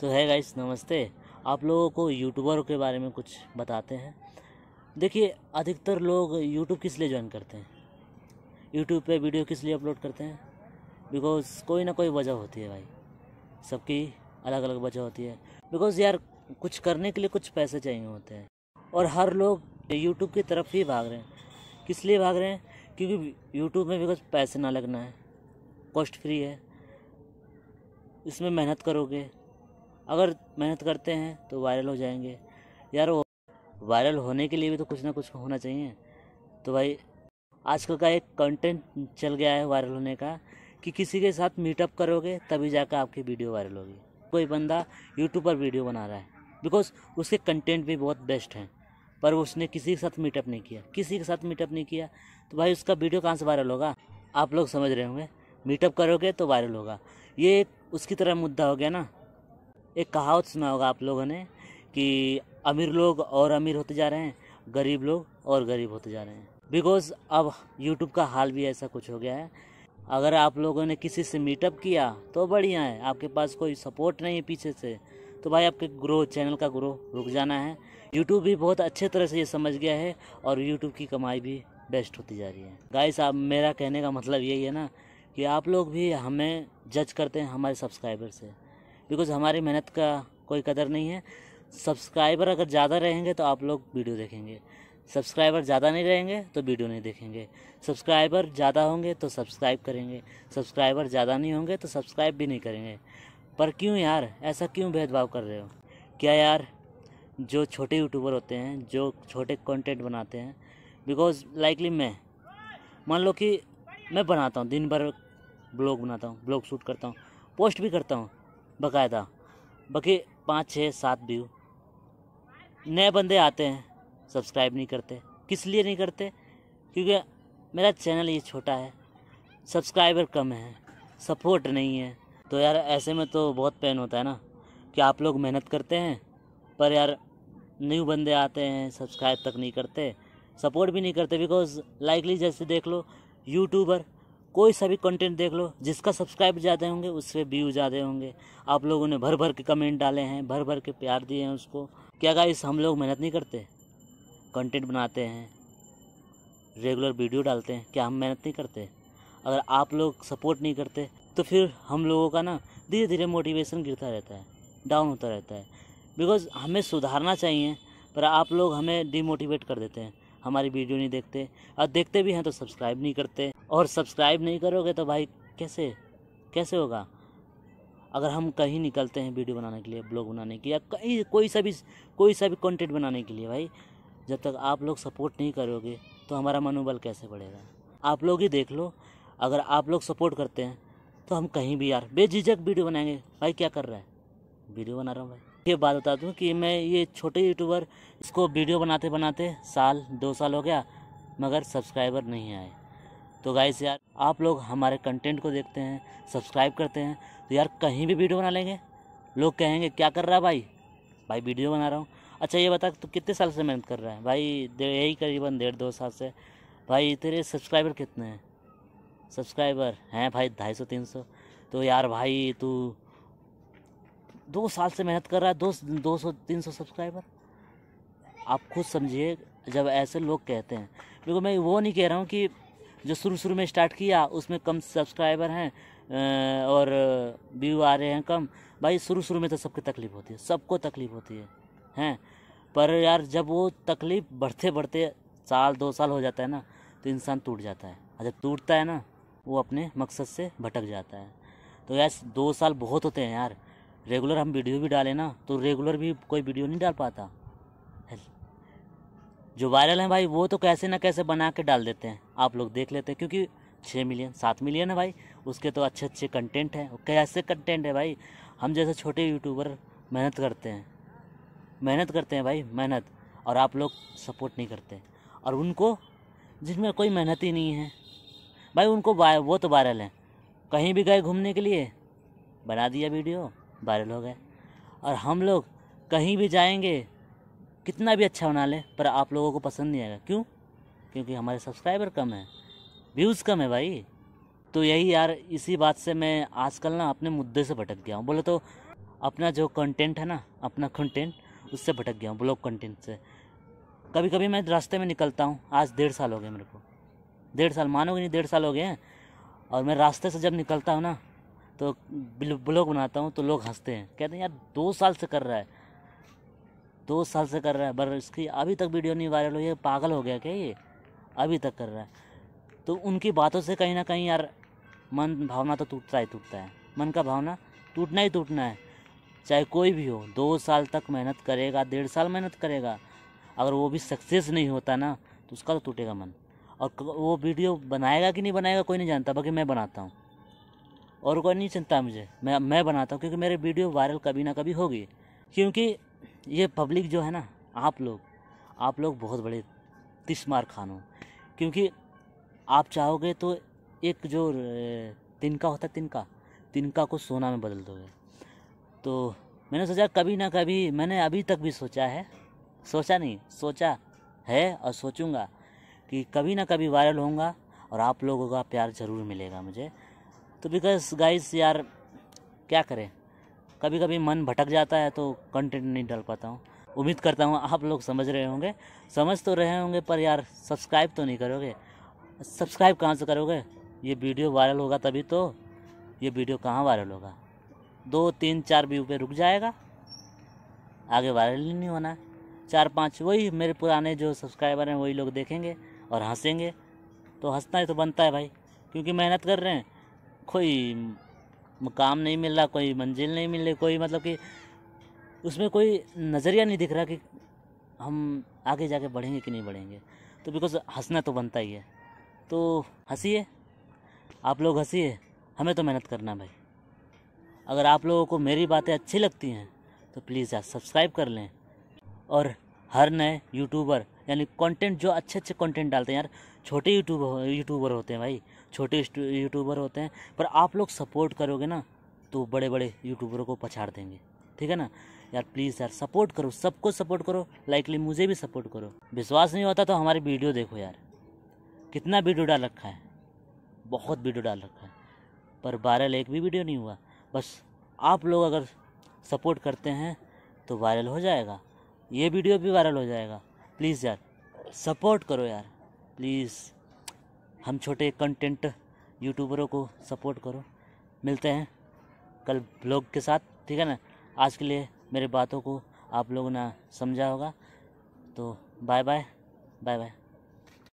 तो है गाइस नमस्ते आप लोगों को यूट्यूबरों के बारे में कुछ बताते हैं देखिए अधिकतर लोग यूट्यूब किस लिए ज्वाइन करते हैं यूट्यूब पे वीडियो किस लिए अपलोड करते हैं बिकॉज कोई ना कोई वजह होती है भाई सबकी अलग अलग वजह होती है बिकॉज यार कुछ करने के लिए कुछ पैसे चाहिए होते हैं और हर लोग यूट्यूब की तरफ ही भाग रहे हैं किस लिए भाग रहे हैं क्योंकि यूट्यूब में बिकॉज पैसे ना लगना है कॉस्ट फ्री है इसमें मेहनत करोगे अगर मेहनत करते हैं तो वायरल हो जाएंगे यार वो वायरल होने के लिए भी तो कुछ ना कुछ होना चाहिए तो भाई आजकल का एक कंटेंट चल गया है वायरल होने का कि किसी के साथ मीटअप करोगे तभी जाकर आपकी वीडियो वायरल होगी कोई बंदा यूट्यूब पर वीडियो बना रहा है बिकॉज उसके कंटेंट भी बहुत बेस्ट हैं पर उसने किसी के साथ मीटअप नहीं किया किसी के साथ मीटअप नहीं किया तो भाई उसका वीडियो कहाँ से वायरल होगा आप लोग समझ रहे होंगे मीटअप करोगे तो वायरल होगा ये उसकी तरह मुद्दा हो गया ना एक कहावत सुना होगा आप लोगों ने कि अमीर लोग और अमीर होते जा रहे हैं गरीब लोग और गरीब होते जा रहे हैं बिकॉज अब यूट्यूब का हाल भी ऐसा कुछ हो गया है अगर आप लोगों ने किसी से मीटअप किया तो बढ़िया है आपके पास कोई सपोर्ट नहीं है पीछे से तो भाई आपके ग्रो चैनल का ग्रो रुक जाना है यूट्यूब भी बहुत अच्छे तरह से ये समझ गया है और यूट्यूब की कमाई भी बेस्ट होती जा रही है गाइस आप मेरा कहने का मतलब यही है ना कि आप लोग भी हमें जज करते हैं हमारे सब्सक्राइबर से बिकॉज़ हमारी मेहनत का कोई कदर नहीं है सब्सक्राइबर अगर ज़्यादा रहेंगे तो आप लोग वीडियो देखेंगे सब्सक्राइबर ज़्यादा नहीं रहेंगे तो वीडियो नहीं देखेंगे सब्सक्राइबर ज़्यादा होंगे तो सब्सक्राइब करेंगे सब्सक्राइबर ज़्यादा नहीं होंगे तो सब्सक्राइब भी नहीं करेंगे पर क्यों यार ऐसा क्यों भेदभाव कर रहे हो क्या यार जो छोटे यूट्यूबर होते हैं जो छोटे कंटेंट बनाते हैं बिकॉज लाइकली मैं मान लो कि मैं बनाता हूँ दिन भर ब्लॉग बनाता हूँ ब्लॉग शूट करता हूँ पोस्ट भी करता हूँ बकायदा बाकी पाँच छः सात व्यू नए बंदे आते हैं सब्सक्राइब नहीं करते किस लिए नहीं करते क्योंकि मेरा चैनल ये छोटा है सब्सक्राइबर कम है सपोर्ट नहीं है तो यार ऐसे में तो बहुत पेन होता है ना कि आप लोग मेहनत करते हैं पर यार न्यू बंदे आते हैं सब्सक्राइब तक नहीं करते सपोर्ट भी नहीं करते बिकॉज लाइकली जैसे देख लो यूट्यूबर कोई सा भी कंटेंट देख लो जिसका सब्सक्राइब ज़्यादा होंगे उससे व्यू ज़्यादा होंगे आप लोगों ने भर भर के कमेंट डाले हैं भर भर के प्यार दिए हैं उसको क्या कहा हम लोग मेहनत नहीं करते कंटेंट बनाते हैं रेगुलर वीडियो डालते हैं क्या हम मेहनत नहीं करते अगर आप लोग सपोर्ट नहीं करते तो फिर हम लोगों का ना धीरे धीरे मोटिवेशन गिरता रहता है डाउन होता रहता है बिकॉज़ हमें सुधारना चाहिए पर आप लोग हमें डीमोटिवेट कर देते हैं हमारी वीडियो नहीं देखते और देखते भी हैं तो सब्सक्राइब नहीं करते और सब्सक्राइब नहीं करोगे तो भाई कैसे कैसे होगा अगर हम कहीं निकलते हैं वीडियो बनाने के लिए ब्लॉग बनाने के लिए या कहीं कोई सा भी कोई सा भी कंटेंट बनाने के लिए भाई जब तक आप लोग सपोर्ट नहीं करोगे तो हमारा मनोबल कैसे बढ़ेगा आप लोग ही देख लो अगर आप लोग सपोर्ट करते हैं तो हम कहीं भी यार बेझिझक वीडियो बनाएंगे भाई क्या कर रहा है वीडियो बना रहा हूँ भाई ये बात बता दूँ कि मैं ये छोटे यूट्यूबर इसको वीडियो बनाते बनाते साल दो साल हो गया मगर सब्सक्राइबर नहीं आए तो गाइस यार आप लोग हमारे कंटेंट को देखते हैं सब्सक्राइब करते हैं तो यार कहीं भी वीडियो बना लेंगे लोग कहेंगे क्या कर रहा है भाई भाई वीडियो बना रहा हूँ अच्छा ये बता तो कितने साल से मेहनत कर रहा है भाई यही करीबन डेढ़ दो साल से भाई तेरे सब्सक्राइबर कितने हैं सब्सक्राइबर हैं भाई ढाई सौ तीन सौ तो यार भाई तू दो साल से मेहनत कर रहा है दो दो सौ तीन सौ सब्सक्राइबर आप खुद समझिए जब ऐसे लोग कहते हैं बिल्कुल मैं वो नहीं कह रहा हूँ कि जो शुरू शुरू में स्टार्ट किया उसमें कम सब्सक्राइबर हैं और व्यू आ रहे हैं कम भाई शुरू शुरू में तो सबकी तकलीफ़ होती है सबको तकलीफ़ होती है हैं पर यार जब वो तकलीफ़ बढ़ते बढ़ते साल दो साल हो जाता है ना तो इंसान टूट जाता है और जब टूटता है ना वो अपने मकसद से भटक जाता है तो यार दो साल बहुत होते हैं यार रेगुलर हम वीडियो भी डालें ना तो रेगुलर भी कोई वीडियो नहीं डाल पाता जो वायरल हैं भाई वो तो कैसे ना कैसे बना के डाल देते हैं आप लोग देख लेते हैं क्योंकि छः मिलियन सात मिलियन है भाई उसके तो अच्छे अच्छे कंटेंट हैं कैसे कंटेंट है भाई हम जैसे छोटे यूट्यूबर मेहनत करते हैं मेहनत करते हैं भाई मेहनत और आप लोग सपोर्ट नहीं करते और उनको जिसमें कोई मेहनत ही नहीं है भाई उनको वो तो वायरल हैं कहीं भी गए घूमने के लिए बना दिया वीडियो वायरल हो गए और हम लोग कहीं भी जाएंगे कितना भी अच्छा बना ले पर आप लोगों को पसंद नहीं आएगा क्यों क्योंकि हमारे सब्सक्राइबर कम है व्यूज़ कम है भाई तो यही यार इसी बात से मैं आजकल ना अपने मुद्दे से भटक गया हूँ बोले तो अपना जो कंटेंट है ना अपना कंटेंट उससे भटक गया हूँ ब्लॉग कंटेंट से कभी कभी मैं रास्ते में निकलता हूँ आज डेढ़ साल हो गए मेरे को डेढ़ साल मानोगे नहीं डेढ़ साल हो गए हैं और मैं रास्ते से जब निकलता हूँ ना तो ब्लॉग बनाता हूँ तो लोग हंसते हैं कहते हैं यार दो साल से कर रहा है दो साल से कर रहा है पर इसकी अभी तक वीडियो नहीं वायरल हुई है पागल हो गया क्या ये अभी तक कर रहा है तो उनकी बातों से कहीं ना कहीं यार मन भावना तो टूटता ही टूटता है मन का भावना टूटना ही टूटना है चाहे कोई भी हो दो साल तक मेहनत करेगा डेढ़ साल मेहनत करेगा अगर वो भी सक्सेस नहीं होता ना तो उसका तो टूटेगा मन और वो वीडियो बनाएगा कि नहीं बनाएगा कोई नहीं जानता बाकी मैं बनाता हूँ और कोई नहीं चिंता मुझे मैं मैं बनाता हूँ क्योंकि मेरे वीडियो वायरल कभी ना कभी होगी क्योंकि ये पब्लिक जो है ना आप लोग आप लोग बहुत बड़े तिस्मार खान हो क्योंकि आप चाहोगे तो एक जो तिनका होता है तिनका तिनका को सोना में बदल दोगे तो मैंने सोचा कभी ना कभी मैंने अभी तक भी सोचा है सोचा नहीं सोचा है और सोचूंगा कि कभी ना कभी वायरल होऊंगा और आप लोगों का प्यार ज़रूर मिलेगा मुझे तो बिकॉज गाइस यार क्या करें कभी कभी मन भटक जाता है तो कंटेंट नहीं डाल पाता हूँ उम्मीद करता हूँ आप लोग समझ रहे होंगे समझ तो रहे होंगे पर यार सब्सक्राइब तो नहीं करोगे सब्सक्राइब कहाँ से करोगे ये वीडियो वायरल होगा तभी तो ये वीडियो कहाँ वायरल होगा दो तीन चार व्यू पे रुक जाएगा आगे वायरल ही नहीं होना चार पाँच वही मेरे पुराने जो सब्सक्राइबर हैं वही लोग देखेंगे और हंसेंगे तो हंसना ही तो बनता है भाई क्योंकि मेहनत कर रहे हैं कोई मुकाम नहीं मिल रहा कोई मंजिल नहीं मिल रही कोई मतलब कि उसमें कोई नज़रिया नहीं दिख रहा कि हम आगे जाके बढ़ेंगे कि नहीं बढ़ेंगे तो बिकॉज़ हंसना तो बनता ही है तो है आप लोग है हमें तो मेहनत करना भाई अगर आप लोगों को मेरी बातें अच्छी लगती हैं तो प्लीज़ यार सब्सक्राइब कर लें और हर नए यूट्यूबर यानी कंटेंट जो अच्छे अच्छे कंटेंट डालते हैं यार छोटे यूट्यूब यूट्यूबर होते हैं भाई छोटे यूट्यूबर होते हैं पर आप लोग सपोर्ट करोगे ना तो बड़े बड़े यूट्यूबरों को पछाड़ देंगे ठीक है ना यार प्लीज़ यार सपोर्ट करो सबको सपोर्ट करो लाइकली मुझे भी सपोर्ट करो विश्वास नहीं होता तो हमारी वीडियो देखो यार कितना वीडियो डाल रखा है बहुत वीडियो डाल रखा है पर वायरल एक भी वीडियो नहीं हुआ बस आप लोग अगर सपोर्ट करते हैं तो वायरल हो जाएगा ये वीडियो भी वायरल हो जाएगा प्लीज़ यार सपोर्ट करो यार प्लीज़ हम छोटे कंटेंट यूट्यूबरों को सपोर्ट करो मिलते हैं कल ब्लॉग के साथ ठीक है ना आज के लिए मेरे बातों को आप लोगों ने समझा होगा तो बाय बाय बाय बाय